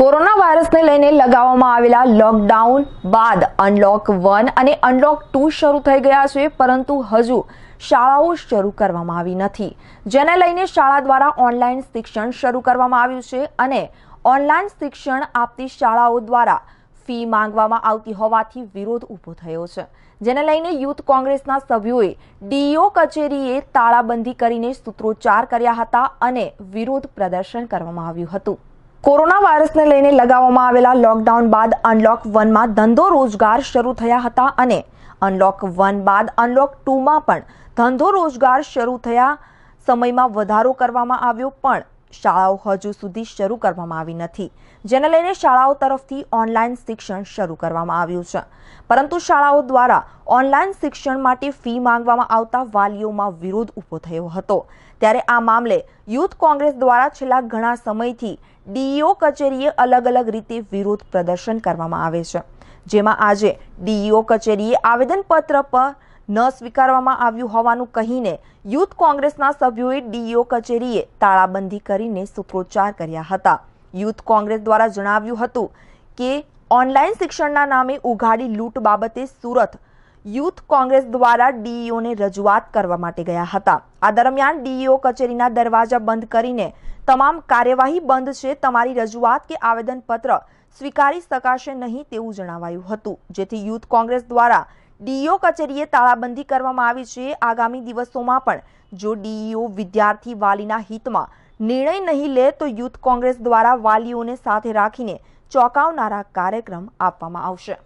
corona વાયરસને લઈને લગાવવામાં આવેલા લોકડાઉન બાદ અનલોક વન અને અનલોક ટુ શરૂ થઈ ગયા છે પરંતુ હજુ શાળાઓ શરૂ કરવામાં આવી નથી જેને લઈને શાળા દ્વારા ઓનલાઈન શિક્ષણ શરૂ કરવામાં આવ્યું છે અને ઓનલાઈન શિક્ષણ આપતી શાળાઓ દ્વારા ફી માંગવામાં આવતી હોવાથી વિરોધ ઊભો થયો છે જેને લઈને યુથ કોંગ્રેસના સભ્યોએ ડીઓ કચેરીએ તાળાબંધી કરીને સૂત્રોચ્ચાર કર્યા હતા અને વિરોધ પ્રદર્શન કરવામાં આવ્યું હતું કોરોના વાયરસને લઈને લગાવવામાં આવેલા લોકડાઉન બાદ અનલોક વનમાં ધંધો રોજગાર શરૂ થયા હતા અને અનલોક વન બાદ અનલોક ટુમાં પણ ધંધો રોજગાર શરૂ થયા સમયમાં વધારો કરવામાં આવ્યો પણ શાળાઓ હજુ સુધી શરૂ કરવામાં આવી નથી જેને લઈને શાળાઓ તરફથી ઓનલાઈન શિક્ષણ શરૂ કરવામાં આવ્યું છે પરંતુ શાળાઓ દ્વારા ઓનલાઈન શિક્ષણ માટે ફી માંગવામાં આવતા વાલીઓમાં વિરોધ ઊભો થયો હતો ત્યારે આ મામલે યુથ કોંગ્રેસ દ્વારા છેલ્લા ઘણા સમયથી ડીઈઓ કચેરીએ અલગ અલગ રીતે વિરોધ પ્રદર્શન કરવામાં આવે છે જેમાં આજે ડીઈઓ કચેરીએ આવેદનપત્ર પર ન સ્વીકારવામાં આવ્યું હોવાનું કહીને યુથ કોંગ્રેસના સભ્યોએ ડીઈઓ કચેરીએ તાળાબંધી કરીને સૂત્રોચ્ચાર કર્યા હતા યુથ કોંગ્રેસ દ્વારા જણાવ્યું હતું કે ઓનલાઈન શિક્ષણના નામે ઉઘાડી લૂંટ બાબતે સુરત યુથ કોંગ્રેસ દ્વારા ડીઈઓને રજૂઆત કરવા માટે ગયા હતા આ દરમિયાન ડીઈઓ કચેરીના દરવાજા બંધ કરીને તમામ કાર્યવાહી બંધ છે તમારી રજૂઆત કે આવેદનપત્ર સ્વીકારી શકાશે નહીં તેવું જણાવાયું હતું જેથી યુથ કોંગ્રેસ દ્વારા ડીઈઓ કચેરીએ તાળાબંધી કરવામાં આવી છે આગામી દિવસોમાં પણ જો ડીઈઓ વિદ્યાર્થી વાલીના હિતમાં નિર્ણય નહીં લે તો યુથ કોંગ્રેસ દ્વારા વાલીઓને સાથે રાખીને ચોંકાવનારા કાર્યક્રમ આપવામાં આવશે